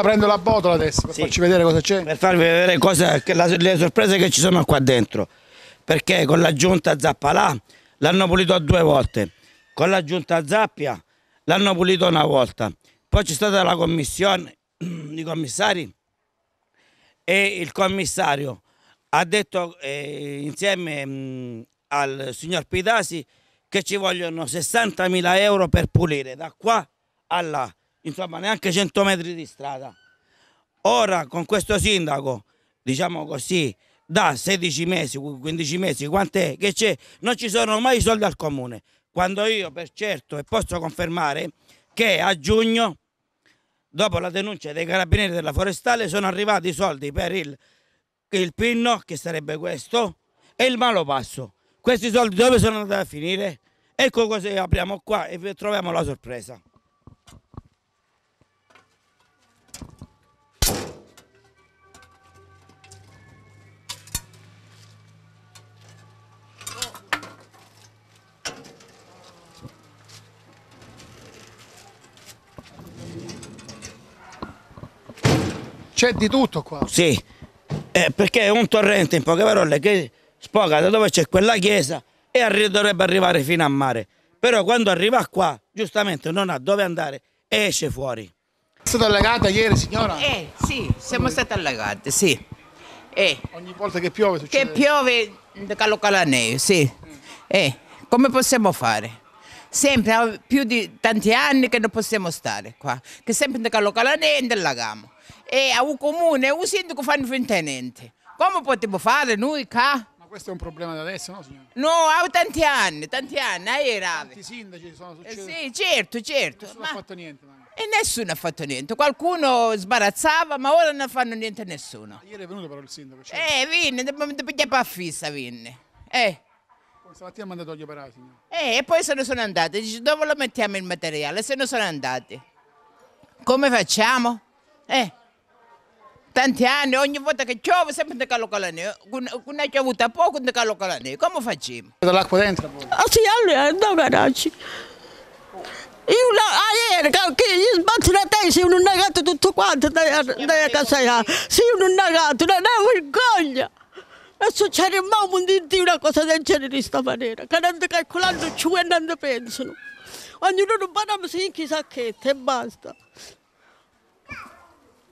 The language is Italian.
Prendo la botola adesso per sì. farci vedere cosa c'è. Per farvi vedere cosa, la, le sorprese che ci sono qua dentro. Perché con l'aggiunta Zappalà l'hanno pulito due volte, con l'aggiunta Zappia l'hanno pulito una volta, poi c'è stata la commissione di commissari e il commissario ha detto eh, insieme mh, mm, al signor Pitasi che ci vogliono 60.000 euro per pulire da qua a là insomma neanche 100 metri di strada. Ora con questo sindaco, diciamo così, da 16 mesi, 15 mesi, quant'è che c'è? Non ci sono mai soldi al comune. Quando io per certo e posso confermare che a giugno, dopo la denuncia dei carabinieri della forestale, sono arrivati i soldi per il, il pinno, che sarebbe questo, e il malopasso. Questi soldi dove sono andati a finire? Ecco così apriamo qua e troviamo la sorpresa. C'è di tutto qua. Sì, eh, perché è un torrente in poche parole che spoga da dove c'è quella chiesa e arri dovrebbe arrivare fino a mare. Però quando arriva qua, giustamente non ha dove andare esce fuori. È stata allagata ieri signora? Eh sì, siamo state allagate, sì. Eh. Ogni volta che piove succede? Che piove, calocala neve, sì. Eh, come possiamo fare? sempre eh, più di tanti anni che non possiamo stare qua, che sempre nel niente e lagamo. E a un comune, un sindaco fanno finta niente. Come potremmo fare noi qua? Ma questo è un problema di adesso, no signora? No, ho tanti anni, tanti anni, è eh, grave. Tanti sindaci sono eh, successi. Eh sì, certo, certo. Nessuno ma... ha fatto niente. Magari. E nessuno ha fatto niente. Qualcuno sbarazzava, ma ora non fanno niente a nessuno. Ieri è venuto però il sindaco. Cioè... Eh, venne, dopo che fissa venne. Eh. Stamattina ha mandato gli operai, Eh, e poi se ne sono andati. Dice, dove lo mettiamo il materiale? Se ne sono andati. Come facciamo? Eh. Tanti anni, ogni volta che piove sempre ne calo calaneo. Quando è piovuta poco ne calo calaneo. Come facciamo? Dall'acqua dentro Ah sì, allora, da garage. Io la, ah, ieri che gli sbatti la testa, non ho negato tutto quanto da, da, da casa. Sì, non ho negato, non ho vergogna. Adesso c'era il mamma di dire una cosa del genere di sta maniera, che andando calcolando ci e non pensano. Ognuno non parla, si chissà che e basta.